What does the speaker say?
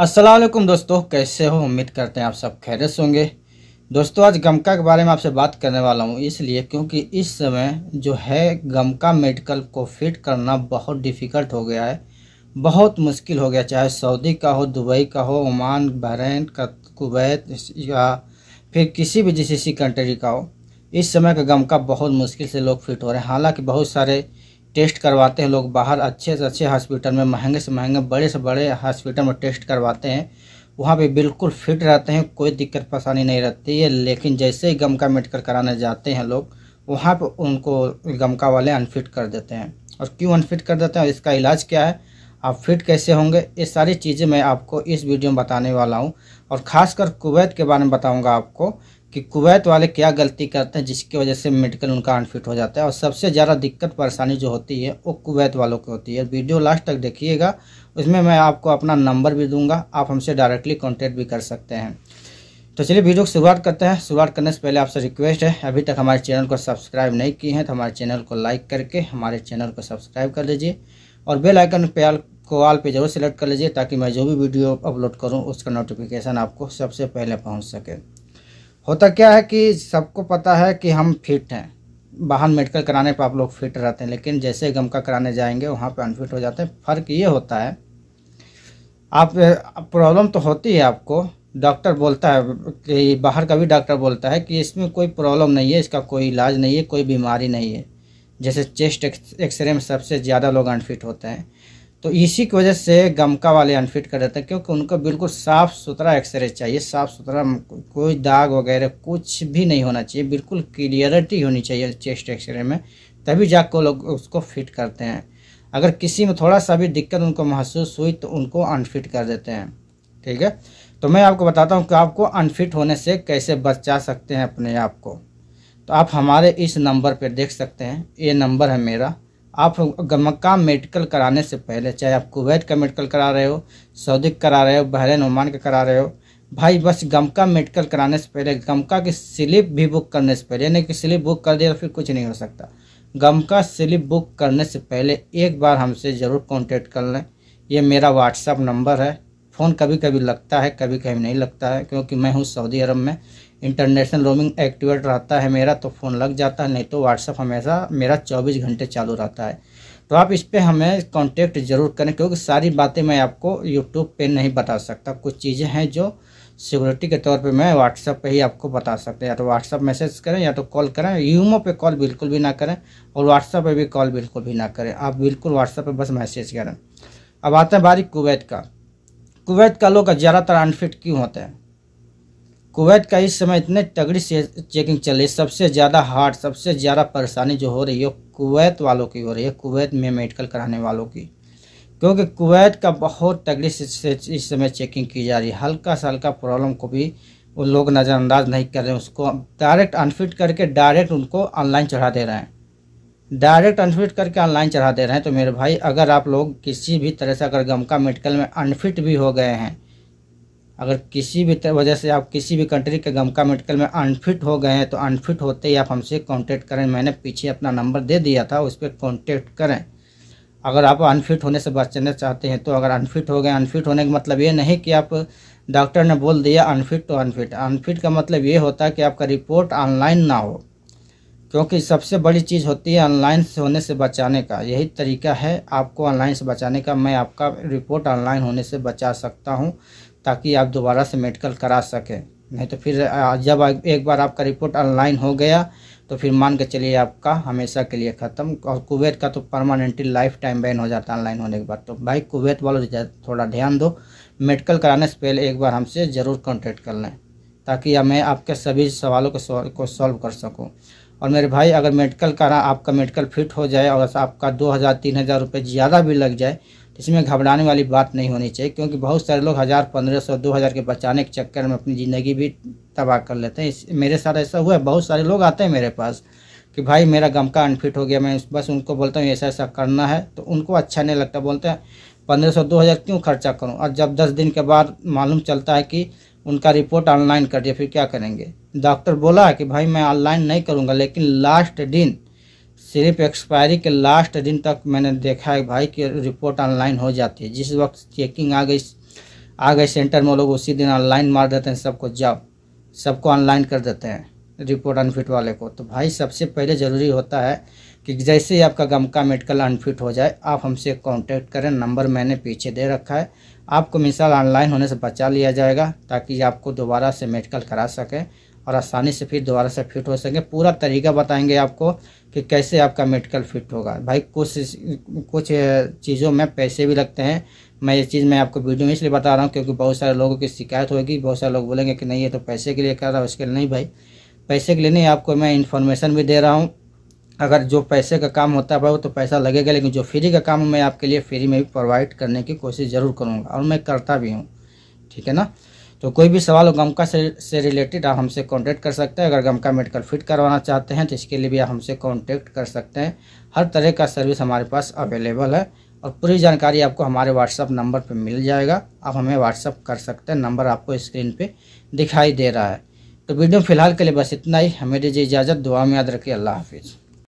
असलम दोस्तों कैसे हो उम्मीद करते हैं आप सब खैरत होंगे दोस्तों आज गमका के बारे में आपसे बात करने वाला हूँ इसलिए क्योंकि इस समय जो है गमका मेडिकल को फिट करना बहुत डिफ़िकल्ट हो गया है बहुत मुश्किल हो गया चाहे सऊदी का हो दुबई का हो ओमान बहरीन का कुवैत या फिर किसी भी जिस कंट्री का हो इस समय का गमका बहुत मुश्किल से लोग फिट हो रहे हैं हालाँकि बहुत सारे टेस्ट करवाते हैं लोग बाहर अच्छे से अच्छे हॉस्पिटल में महंगे से महंगे बड़े से बड़े हॉस्पिटल में टेस्ट करवाते हैं वहाँ पे बिल्कुल फिट रहते हैं कोई दिक्कत परेशानी नहीं रहती है लेकिन जैसे ही गमका मेडिकल कराने जाते हैं लोग वहाँ पर उनको गमका वाले अनफिट कर देते हैं और क्यों अनफिट कर देते हैं और इसका इलाज क्या है आप फिट कैसे होंगे ये सारी चीज़ें मैं आपको इस वीडियो में बताने वाला हूँ और ख़ासकर कुवैत के बारे में बताऊँगा आपको कि कुवैत वाले क्या गलती करते हैं जिसकी वजह से मेडिकल उनका अनफिट हो जाता है और सबसे ज़्यादा दिक्कत परेशानी जो होती है वो कुवैत वालों की होती है वीडियो लास्ट तक देखिएगा उसमें मैं आपको अपना नंबर भी दूंगा आप हमसे डायरेक्टली कांटेक्ट भी कर सकते हैं तो चलिए वीडियो की शुरुआत करते हैं शुरुआत करने से पहले आपसे रिक्वेस्ट है अभी तक हमारे चैनल को सब्सक्राइब नहीं किए हैं तो हमारे चैनल को लाइक करके हमारे चैनल को सब्सक्राइब कर लीजिए और बेल आइकन पे को आल पर जरूर सेलेक्ट कर लीजिए ताकि मैं जो भी वीडियो अपलोड करूँ उसका नोटिफिकेशन आपको सबसे पहले पहुँच सके होता क्या है कि सबको पता है कि हम फिट हैं बाहर मेडिकल कराने पर आप लोग फिट रहते हैं लेकिन जैसे गम का कराने जाएंगे वहाँ पर अनफिट हो जाते हैं फ़र्क ये होता है आप प्रॉब्लम तो होती है आपको डॉक्टर बोलता है कि बाहर का भी डॉक्टर बोलता है कि इसमें कोई प्रॉब्लम नहीं है इसका कोई इलाज नहीं है कोई बीमारी नहीं है जैसे चेस्ट एक्सरे में सबसे ज़्यादा लोग अनफिट होते हैं तो इसी की वजह से गमका वाले अनफिट कर देते हैं क्योंकि उनको बिल्कुल साफ़ सुथरा एक्सरे चाहिए साफ़ सुथरा कोई दाग वगैरह कुछ भी नहीं होना चाहिए बिल्कुल क्लियरिटी होनी चाहिए चेस्ट एक्सरे में तभी जा को लोग उसको फिट करते हैं अगर किसी में थोड़ा सा भी दिक्कत उनको महसूस हुई तो उनको अनफिट कर देते हैं ठीक है तो मैं आपको बताता हूँ कि आपको अनफिट होने से कैसे बचा सकते हैं अपने आप को तो आप हमारे इस नंबर पर देख सकते हैं ये नंबर है मेरा आप मक्का मेडिकल कराने से पहले चाहे आप कुवैत का मेडिकल करा रहे हो सऊदी का करा रहे हो बहरीन ओमान का करा रहे हो भाई बस गमका मेडिकल कराने से पहले गमका की स्लिप भी बुक करने से पहले यानी कि स्लिप बुक कर दिया तो फिर कुछ नहीं हो सकता गमका स्लिप बुक करने से पहले एक बार हमसे ज़रूर कॉन्टेक्ट कर लें ये मेरा व्हाट्सअप नंबर है फ़ोन कभी कभी लगता है कभी कभी नहीं लगता है क्योंकि मैं हूँ सऊदी अरब में इंटरनेशनल रोमिंग एक्टिवेट रहता है मेरा तो फ़ोन लग जाता है नहीं तो व्हाट्सअप हमेशा मेरा चौबीस घंटे चालू रहता है तो आप इस पर हमें कांटेक्ट ज़रूर करें क्योंकि सारी बातें मैं आपको यूट्यूब पे नहीं बता सकता कुछ चीज़ें हैं जो सिक्योरिटी के तौर पे मैं व्हाट्सअप पे ही आपको बता सकते हैं या तो व्हाट्सअप मैसेज करें या तो कॉल करें यूमो पे कॉल बिल्कुल भी ना करें और व्हाट्सअप पे भी कॉल बिल्कुल भी ना करें आप बिल्कुल व्हाट्सअप पे बस मैसेज करें अब आते हैं बारी कुवैत का कुवैत का लोग ज़्यादातर अनफिट क्यों होते हैं कुवैत का इस समय इतने तगड़ी से चेकिंग चल रही है सबसे ज़्यादा हार्ड सबसे ज़्यादा परेशानी जो हो रही है कुवैत वालों की हो रही है कुवैत में मेडिकल कराने वालों की क्योंकि कुवैत का बहुत तगड़ी से इस समय चेकिंग की जा रही है हल्का सा हल्का प्रॉब्लम को भी वो लोग नज़रअंदाज नहीं कर रहे हैं उसको डायरेक्ट अनफिट करके डायरेक्ट उनको ऑनलाइन चढ़ा दे रहे हैं डायरेक्ट अनफिट करके ऑनलाइन चढ़ा दे रहे हैं तो मेरे भाई अगर आप लोग किसी भी तरह से अगर गमका मेडिकल में अनफिट भी हो गए हैं अगर किसी भी वजह से आप किसी भी कंट्री के गमका मेडिकल में अनफिट हो गए हैं तो अनफिट होते ही आप हमसे कांटेक्ट करें मैंने पीछे अपना नंबर दे दिया था उस पर कॉन्टेक्ट करें अगर आप अनफिट होने से बचना चाहते हैं तो अगर अनफिट हो गए अनफिट होने का मतलब ये नहीं कि आप डॉक्टर ने बोल दिया अनफिट तो अनफिट अनफिट का मतलब ये होता है कि आपका रिपोर्ट ऑनलाइन ना हो क्योंकि सबसे बड़ी चीज़ होती है ऑनलाइन से होने से बचाने का यही तरीका है आपको ऑनलाइन से बचाने का मैं आपका रिपोर्ट ऑनलाइन होने से बचा सकता हूँ ताकि आप दोबारा से मेडिकल करा सकें नहीं तो फिर जब एक बार आपका रिपोर्ट ऑनलाइन हो गया तो फिर मान के चलिए आपका हमेशा के लिए ख़त्म और कुवैत का तो परमानेंटली लाइफ टाइम बैन हो जाता है ऑनलाइन होने के बाद तो भाई कुवैत वालों थोड़ा ध्यान दो मेडिकल कराने से पहले एक बार हमसे ज़रूर कॉन्टेक्ट कर लें ताकि मैं आपके सभी सवालों को सॉल्व कर सकूँ और मेरे भाई अगर मेडिकल करा आपका मेडिकल फिट हो जाए और आपका दो हज़ार तीन हज़ार रुपये ज़्यादा भी लग जाए इसमें घबराने वाली बात नहीं होनी चाहिए क्योंकि बहुत सारे लोग हज़ार पंद्रह सौ दो हज़ार के बचाने के चक्कर में अपनी ज़िंदगी भी तबाह कर लेते हैं इस मेरे साथ ऐसा हुआ है बहुत सारे लोग आते हैं मेरे पास कि भाई मेरा गम का अनफिट हो गया मैं बस उनको बोलता हूँ ऐसा ऐसा करना है तो उनको अच्छा नहीं लगता बोलते हैं पंद्रह सौ दो हज़ार क्यों खर्चा करूँ और जब दस दिन के बाद मालूम चलता है कि उनका रिपोर्ट ऑनलाइन कर दिया फिर क्या करेंगे डॉक्टर बोला कि भाई मैं ऑनलाइन नहीं करूँगा लेकिन लास्ट दिन सिर्फ एक्सपायरी के लास्ट दिन तक मैंने देखा है भाई कि रिपोर्ट ऑनलाइन हो जाती है जिस वक्त चेकिंग आ गई आ गए सेंटर में लोग उसी दिन ऑनलाइन मार देते हैं सबको जाओ सबको ऑनलाइन कर देते हैं रिपोर्ट अनफिट वाले को तो भाई सबसे पहले ज़रूरी होता है कि जैसे ही आपका गमका मेडिकल अनफिट हो जाए आप हमसे कांटेक्ट करें नंबर मैंने पीछे दे रखा है आपको मिसाल ऑनलाइन होने से बचा लिया जाएगा ताकि आपको दोबारा से मेडिकल करा सकें और आसानी से फिर दोबारा से फिट हो सकें पूरा तरीका बताएंगे आपको कि कैसे आपका मेडिकल फिट होगा भाई कुछ कुछ चीज़ों में पैसे भी लगते हैं मैं ये चीज़ मैं आपको वीडियो में इसलिए बता रहा हूँ क्योंकि बहुत सारे लोगों की शिकायत होगी बहुत सारे लोग बोलेंगे कि नहीं ये तो पैसे के लिए कर रहा हूँ इसके लिए नहीं भाई पैसे के लिए नहीं आपको मैं इन्फॉर्मेशन भी दे रहा हूँ अगर जो पैसे का काम होता है भाई वो तो पैसा लगेगा लेकिन जो फ्री का काम मैं आपके लिए फ्री में भी प्रोवाइड करने की कोशिश ज़रूर करूँगा और मैं करता भी हूँ ठीक है ना तो कोई भी सवाल हो गमका से, से रिलेटेड आप हमसे कांटेक्ट कर सकते हैं अगर गमका मेडिकल फिट करवाना चाहते हैं तो इसके लिए भी आप हमसे कांटेक्ट कर सकते हैं हर तरह का सर्विस हमारे पास अवेलेबल है और पूरी जानकारी आपको हमारे व्हाट्सअप नंबर पर मिल जाएगा आप हमें व्हाट्सअप कर सकते हैं नंबर आपको स्क्रीन पर दिखाई दे रहा है तो वीडियो फिलहाल के लिए बस इतना ही हमें दीजिए इजाज़त दुआ में याद रखिए अल्लाह हाफिज़